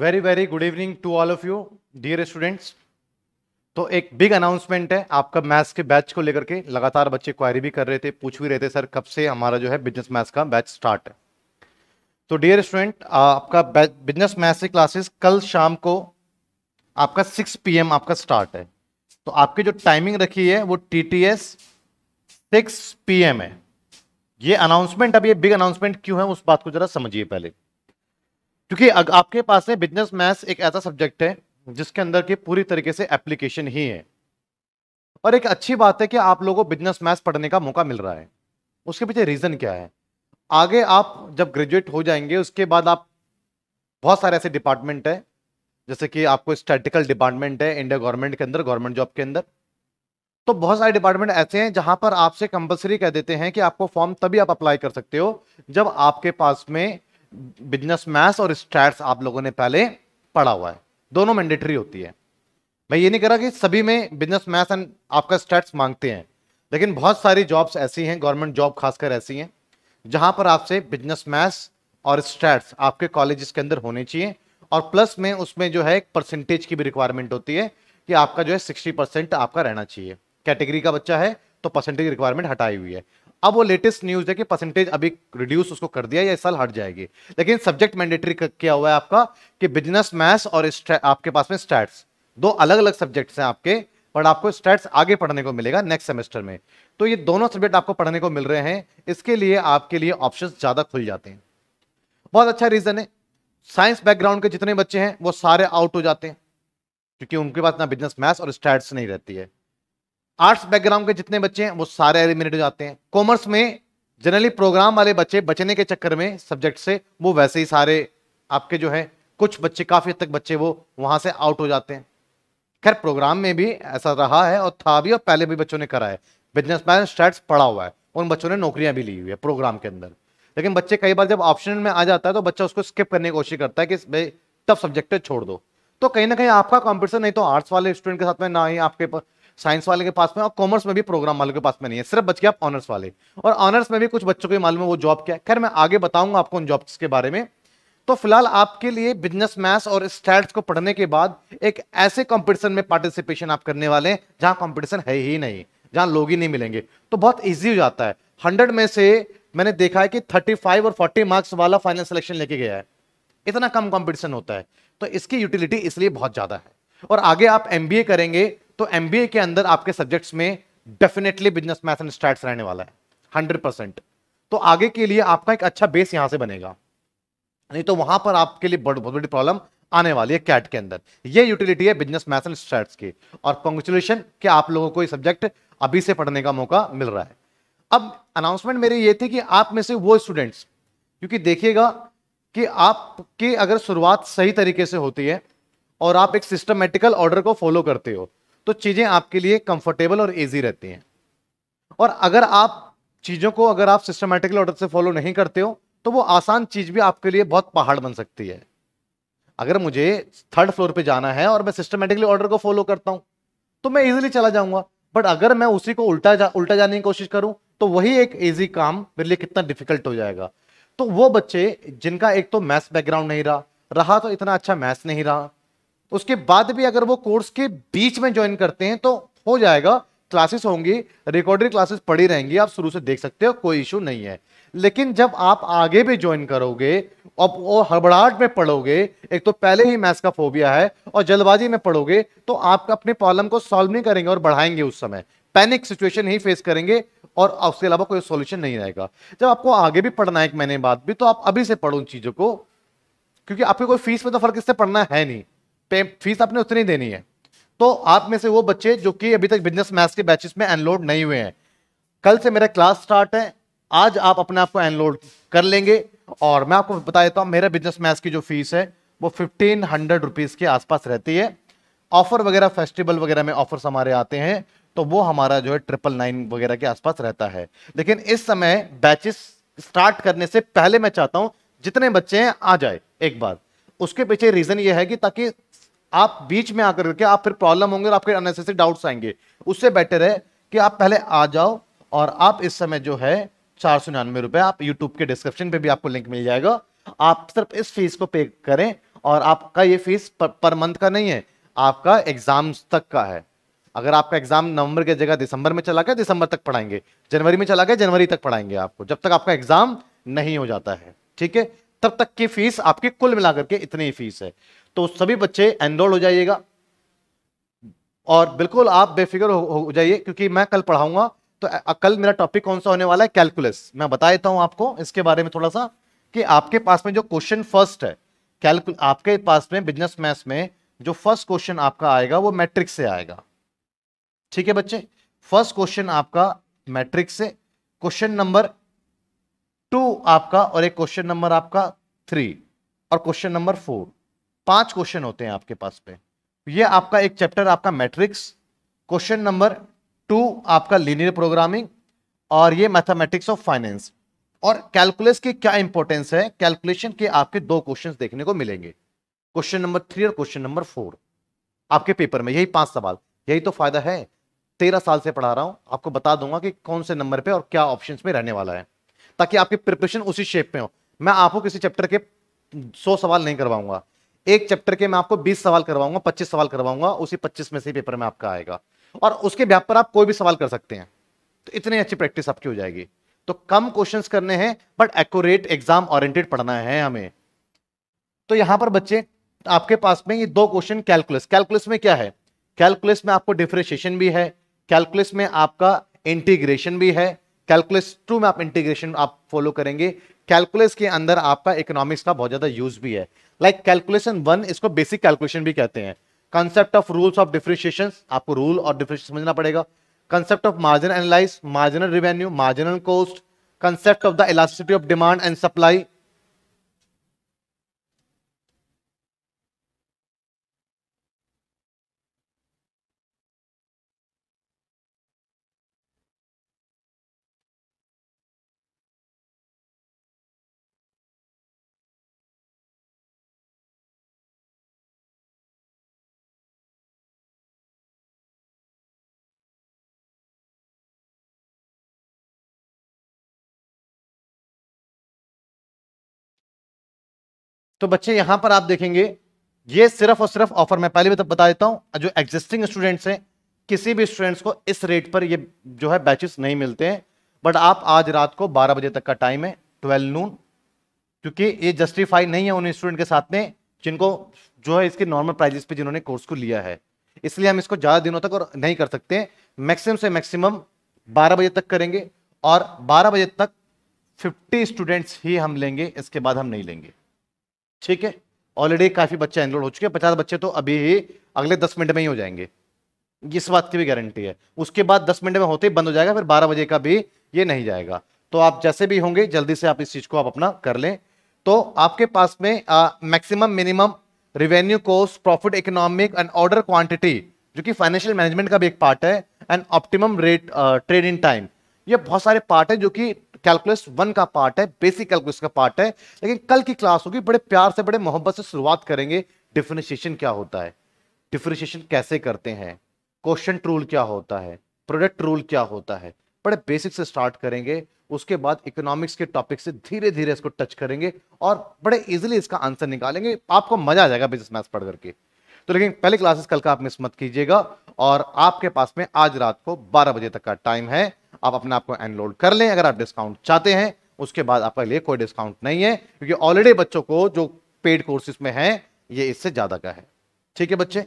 very very good evening to all of you dear students तो एक big announcement है आपका मैथ्स के बैच को लेकर के लगातार बच्चे क्वारी भी कर रहे थे पूछ भी रहे थे सर कब से हमारा जो है बिजनेस मैथ्स का बैच स्टार्ट है तो डियर स्टूडेंट आपका बिजनेस मैथ्स की क्लासेस कल शाम को आपका 6 पीएम आपका स्टार्ट है तो आपकी जो टाइमिंग रखी है वो T T S six P है ये अनाउंसमेंट अब ये बिग अनाउंसमेंट क्यों है उस बात को जरा समझिए पहले क्योंकि आपके पास में बिजनेस मैथ्स एक ऐसा सब्जेक्ट है जिसके अंदर की पूरी तरीके से एप्लीकेशन ही है और एक अच्छी बात है कि आप लोगों को बिजनेस मैथ्स पढ़ने का मौका मिल रहा है उसके पीछे रीज़न क्या है आगे आप जब ग्रेजुएट हो जाएंगे उसके बाद आप बहुत सारे ऐसे डिपार्टमेंट है जैसे कि आपको स्टैटिकल डिपार्टमेंट है इंडिया गवर्नमेंट के अंदर गवर्नमेंट जॉब के अंदर तो बहुत सारे डिपार्टमेंट ऐसे हैं जहां पर आपसे कंपलसरी कह देते हैं कि आपको फॉर्म तभी आप अप्लाई कर सकते हो जब आपके पास में बिजनेस मैथ्स और स्टैट्स आप लोगों ने पहले पढ़ा हुआ है दोनों मैंडेटरी होती है मैं ये नहीं कह रहा कि सभी में बिजनेस मैथ्स एंड आपका स्टैट्स मांगते हैं लेकिन बहुत सारी जॉब्स ऐसी हैं गवर्नमेंट जॉब खासकर ऐसी हैं जहां पर आपसे बिजनेस मैथ्स और स्टैट्स आपके कॉलेज के अंदर होने चाहिए और प्लस में उसमें जो है एक परसेंटेज की भी रिक्वायरमेंट होती है कि आपका जो है सिक्सटी आपका रहना चाहिए कैटेगरी का बच्चा है तो परसेंटेज रिक्वायरमेंट हटाई हुई है अब वो लेटेस्ट न्यूज है कि परसेंटेज अभी रिड्यूस उसको कर दिया या इस साल हट जाएगी लेकिन सब्जेक्ट मैंडेटरी क्या हुआ है आपका कि बिजनेस मैथ्स और आपके पास में स्टैट्स दो अलग अलग सब्जेक्ट्स हैं आपके पर आपको स्टैट्स आगे पढ़ने को मिलेगा नेक्स्ट सेमेस्टर में तो ये दोनों सब्जेक्ट आपको पढ़ने को मिल रहे हैं इसके लिए आपके लिए ऑप्शन ज़्यादा खुल जाते हैं बहुत अच्छा रीज़न है साइंस बैकग्राउंड के जितने बच्चे हैं वो सारे आउट हो जाते हैं क्योंकि उनके पास ना बिजनेस मैथ्स और स्टैट्स नहीं रहती है आर्ट्स बैकग्राउंड के जितने बच्चे हैं वो सारे एलिमिनेट हो जाते हैं कॉमर्स में जनरली प्रोग्राम वाले बच्चे बचने के चक्कर में सब्जेक्ट से वो वैसे ही सारे आपके जो है कुछ बच्चे काफ़ी हद तक बच्चे वो वहां से आउट हो जाते हैं खैर प्रोग्राम में भी ऐसा रहा है और था भी और पहले भी बच्चों ने करा है बिजनेस मैन स्टैट्स पढ़ा हुआ है उन बच्चों ने नौकरियां भी ली हुई है प्रोग्राम के अंदर लेकिन बच्चे कई बार जब ऑप्शन में आ जाता है तो बच्चा उसको स्किप करने की कोशिश करता है कि भाई टफ सब्जेक्ट छोड़ दो तो कहीं ना कहीं आपका कॉम्पिटिशन नहीं तो आर्ट्स वाले स्टूडेंट के साथ में ना ही आपके साइंस वाले के पास में और कॉमर्स में भी प्रोग्राम वालों के पास में नहीं है सिर्फ बच गया आप ऑनर्स वाले और ऑनर्स में भी कुछ बच्चों को मालूम है वो जॉब क्या है खैर मैं आगे बताऊंगा आपको उन जॉब्स के बारे में तो फिलहाल आपके लिए बिजनेस मैथ्स और स्टैट्स को पढ़ने के बाद एक ऐसे कॉम्पिटिशन में पार्टिसिपेशन आप करने वाले हैं जहां कॉम्पिटिशन है ही नहीं जहां लोग ही नहीं मिलेंगे तो बहुत ईजी हो जाता है हंड्रेड में से मैंने देखा है कि थर्टी फाइव और फोर्टी मार्क्स वाला फाइनल सिलेक्शन लेके गया है इतना कम कॉम्पिटिशन होता है तो इसकी यूटिलिटी इसलिए बहुत ज़्यादा है और आगे आप एम करेंगे तो एम के अंदर आपके सब्जेक्ट्स में definitely business math and stats रहने वाला है हंड्रेड तो आगे के लिए आपका एक अच्छा बेस यहां से बनेगा नहीं तो वहां पर आपके लिए बहुत बड़, बड़ी प्रॉब्लम आने वाली है कैट के अंदर ये यूटिलिटी है बिजनेस मैथ एंड स्टैट्स की और कॉन्ग्रेचुलेशन के आप लोगों को ये सब्जेक्ट अभी से पढ़ने का मौका मिल रहा है अब अनाउंसमेंट मेरे ये थी कि आप में से वो स्टूडेंट्स क्योंकि देखिएगा कि आपके अगर शुरुआत सही तरीके से होती है और आप एक सिस्टमेटिकल ऑर्डर को फॉलो करते हो तो चीज़ें आपके लिए कंफर्टेबल और ईजी रहती हैं और अगर आप चीज़ों को अगर आप सिस्टमेटिकल ऑर्डर से फॉलो नहीं करते हो तो वो आसान चीज़ भी आपके लिए बहुत पहाड़ बन सकती है अगर मुझे थर्ड फ्लोर पे जाना है और मैं सिस्टमेटिकली ऑर्डर को फॉलो करता हूं तो मैं इजीली चला जाऊंगा बट अगर मैं उसी को उल्टा जा उल्टा जाने की कोशिश करूं तो वही एक ईजी काम मेरे लिए कितना डिफिकल्ट हो जाएगा तो वो बच्चे जिनका एक तो मैथ्स बैकग्राउंड नहीं रहा रहा तो इतना अच्छा मैथ्स नहीं रहा उसके बाद भी अगर वो कोर्स के बीच में ज्वाइन करते हैं तो हो जाएगा क्लासेस होंगी रिकॉर्डेड क्लासेस पड़ी रहेंगी आप शुरू से देख सकते हो कोई इशू नहीं है लेकिन जब आप आगे भी ज्वाइन करोगे और वो हड़बड़ाहट में पढ़ोगे एक तो पहले ही मैथ्स का फोबिया है और जल्दबाजी में पढ़ोगे तो आप अपने प्रॉब्लम को सॉल्व नहीं करेंगे और बढ़ाएंगे उस समय पैनिक सिचुएशन ही फेस करेंगे और उसके अलावा कोई सॉल्यूशन नहीं रहेगा जब आपको आगे भी पढ़ना है एक महीने बाद भी तो आप अभी से पढ़ो उन चीज़ों को क्योंकि आपके कोई फीस में तो फर्क इससे पड़ना है नहीं फीस आपने उतनी देनी है तो आप में से वो बच्चे जो कि अभी तक बिजनेस मैथ्स के बैचेस में एनलोड नहीं हुए हैं कल से मेरा क्लास स्टार्ट है आज आप अपने आप को एनलोड कर लेंगे और मैं आपको बता देता हूँ मेरा बिजनेस मैथ्स की जो फीस है वो फिफ्टीन हंड्रेड रुपीज़ के आसपास रहती है ऑफर वगैरह फेस्टिवल वगैरह में ऑफर्स हमारे आते हैं तो वो हमारा जो है ट्रिपल नाइन वगैरह के आसपास रहता है लेकिन इस समय बैचेस स्टार्ट करने से पहले मैं चाहता हूँ जितने बच्चे हैं आ जाए एक बार उसके पीछे रीज़न ये है कि ताकि आप बीच में आकर के आप फिर प्रॉब्लम होंगे और आपके अननेसेसरी डाउट्स आएंगे उससे बेटर है कि आप पहले आ जाओ और आप इस समय जो है चार सौ निन्यानवे रुपए आप यूट्यूब के डिस्क्रिप्शन पे भी आपको लिंक मिल जाएगा आप सिर्फ इस फीस को पे करें और आपका ये फीस पर, पर मंथ का नहीं है आपका एग्जाम तक का है अगर आपका एग्जाम नवंबर की जगह दिसंबर में चला गया दिसंबर तक पढ़ाएंगे जनवरी में चला गया जनवरी तक पढ़ाएंगे आपको जब तक आपका एग्जाम नहीं हो जाता है ठीक है तब तक की फीस आपकी कुल मिलाकर के इतनी ही फीस है तो सभी बच्चे एनरोल हो जाइएगा और बिल्कुल आप बेफिक्र हो, जाइए क्योंकि मैं कल पढ़ाऊंगा तो कल मेरा टॉपिक कौन सा होने वाला है कैलकुलस मैं बता देता हूं आपको इसके बारे में थोड़ा सा कि आपके पास में जो क्वेश्चन फर्स्ट है कैलकुल आपके पास में बिजनेस मैथ्स में जो फर्स्ट क्वेश्चन आपका आएगा वो मैट्रिक से आएगा ठीक है बच्चे फर्स्ट क्वेश्चन आपका मैट्रिक से क्वेश्चन नंबर टू आपका और एक क्वेश्चन नंबर आपका थ्री और क्वेश्चन नंबर फोर पांच क्वेश्चन होते हैं आपके पास पे ये आपका एक चैप्टर आपका मैट्रिक्स क्वेश्चन नंबर टू आपका लीनियर प्रोग्रामिंग और ये मैथमेटिक्स ऑफ फाइनेंस और कैलकुलस की क्या इंपॉर्टेंस है कैलकुलेशन के आपके दो क्वेश्चंस देखने को मिलेंगे क्वेश्चन नंबर थ्री और क्वेश्चन नंबर फोर आपके पेपर में यही पांच सवाल यही तो फायदा है तेरह साल से पढ़ा रहा हूं आपको बता दूंगा कि कौन से नंबर पे और क्या ऑप्शंस में रहने वाला है ताकि आपकी प्रिपरेशन उसी शेप में हो मैं आपको किसी चैप्टर के सौ सवाल नहीं करवाऊंगा एक चैप्टर के मैं आपको बीस सवाल करवाऊंगा पच्चीस सवाल करवाऊंगा उसी पच्चीस में से पेपर में आपका आएगा और उसके व्याप पर आप कोई भी सवाल कर सकते हैं तो इतनी अच्छी प्रैक्टिस आपकी हो जाएगी तो कम क्वेश्चंस करने हैं बट एक्यूरेट एग्जाम ऑरियंटेड पढ़ना है हमें तो यहां पर बच्चे आपके पास में ये दो क्वेश्चन कैलकुलस कैलकुलस में क्या है कैलकुलस में आपको डिफ्रेंशिएशन भी है कैलकुलस में आपका इंटीग्रेशन भी है कैलकुलस टू में आप इंटीग्रेशन आप फॉलो करेंगे कैलकुलस के अंदर आपका इकोनॉमिक्स का बहुत ज्यादा यूज भी है लाइक कैलकुलेशन वन इसको बेसिक कैलकुलेशन भी कहते हैं concept of rules of differentiation आपको रूल और डिफ्रिशिएशन समझना पड़ेगा concept of margin analyse marginal revenue marginal cost concept of the elasticity of demand and supply तो बच्चे यहां पर आप देखेंगे ये सिर्फ और सिर्फ ऑफर मैं पहले भी तब तो बता देता हूँ जो एग्जिस्टिंग स्टूडेंट्स हैं किसी भी स्टूडेंट्स को इस रेट पर ये जो है बैचेस नहीं मिलते हैं बट आप आज रात को 12 बजे तक का टाइम है ट्वेल्व नून क्योंकि ये जस्टिफाई नहीं है उन स्टूडेंट के साथ में जिनको जो है इसके नॉर्मल प्राइजेस पर जिन्होंने कोर्स को लिया है इसलिए हम इसको ज़्यादा दिनों तक और नहीं कर सकते मैक्सिमम से मैक्सिमम बारह बजे तक करेंगे और बारह बजे तक फिफ्टी स्टूडेंट्स ही हम लेंगे इसके बाद हम नहीं लेंगे ठीक है ऑलरेडी काफ़ी बच्चे एनरोल हो चुके हैं पचास बच्चे तो अभी ही अगले दस मिनट में ही हो जाएंगे इस बात की भी गारंटी है उसके बाद दस मिनट में होते ही बंद हो जाएगा फिर बारह बजे का भी ये नहीं जाएगा तो आप जैसे भी होंगे जल्दी से आप इस चीज़ को आप अपना कर लें तो आपके पास में maximum minimum revenue cost profit economic and order quantity जो कि फाइनेंशियल मैनेजमेंट का भी एक पार्ट है एंड optimum rate trade in time ये बहुत सारे पार्ट है जो कि कैलकुलस वन का पार्ट है बेसिक कैलकुलस का पार्ट है लेकिन कल की क्लास होगी बड़े प्यार से बड़े मोहब्बत से शुरुआत करेंगे डिफ्रेंशिएशन क्या होता है डिफ्रेंशिएशन कैसे करते हैं क्वेश्चन रूल क्या होता है प्रोडक्ट रूल क्या होता है बड़े बेसिक से स्टार्ट करेंगे उसके बाद इकोनॉमिक्स के टॉपिक से धीरे धीरे इसको टच करेंगे और बड़े इजिली इसका आंसर निकालेंगे आपको मजा आ जाएगा बिजनेस मैथ्स पढ़ करके तो लेकिन पहले क्लासेस कल का आप मिस मत कीजिएगा और आपके पास में आज रात को 12 बजे तक का टाइम है आप अपने आप को एनरोल कर लें अगर आप डिस्काउंट चाहते हैं उसके बाद आपके लिए कोई डिस्काउंट नहीं है क्योंकि ऑलरेडी बच्चों को जो पेड कोर्सेज में है ये इससे ज़्यादा का है ठीक है बच्चे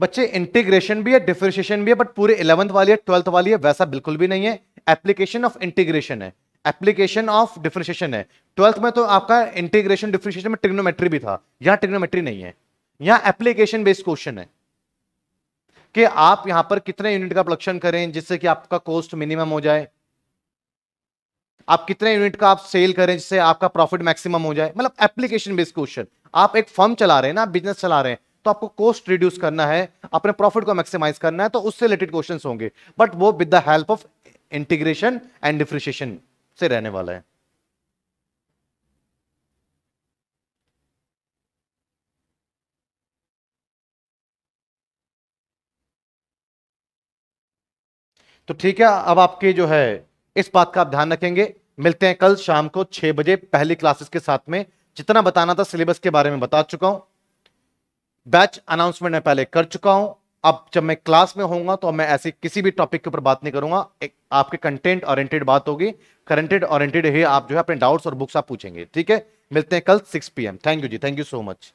बच्चे इंटीग्रेशन भी है डिफ्रेशिएशन भी है बट पूरे इलेवंथ वाली है ट्वेल्थ वाली है वैसा बिल्कुल भी नहीं है एप्लीकेशन ऑफ इंटीग्रेशन है एप्लीकेशन ऑफ डिफ्रेशिएशन है ट्वेल्थ में तो आपका इंटीग्रेशन डिफ्रेशिएशन में ट्रिग्नोमेट्री भी था यहां ट्रिग्नोमेट्री नहीं है यहां एप्लीकेशन बेस्ड क्वेश्चन है कि आप यहां पर कितने यूनिट का प्रोडक्शन करें जिससे कि आपका कॉस्ट मिनिमम हो जाए आप कितने यूनिट का आप सेल करें जिससे आपका प्रॉफिट मैक्सिमम हो जाए मतलब एप्लीकेशन बेस्ड क्वेश्चन आप एक फर्म चला रहे हैं ना बिजनेस चला रहे हैं तो आपको कॉस्ट रिड्यूस करना है अपने प्रॉफिट को मैक्सिमाइज करना है तो उससे रिलेटेड क्वेश्चन होंगे बट वो with the help of integration and differentiation से रहने वाला है तो ठीक है अब आपके जो है इस बात का आप ध्यान रखेंगे मिलते हैं कल शाम को छह बजे पहली क्लासेस के साथ में जितना बताना था सिलेबस के बारे में बता चुका हूं बैच अनाउंसमेंट मैं पहले कर चुका हूं अब जब मैं क्लास में होऊंगा तो मैं ऐसे किसी भी टॉपिक के ऊपर बात नहीं करूंगा एक आपके कंटेंट ऑरियंटेड बात होगी करंटेड ऑरियंटेड ही आप जो है अपने डाउट्स और बुक्स आप पूछेंगे ठीक है मिलते हैं कल 6 पीएम थैंक यू जी थैंक यू सो मच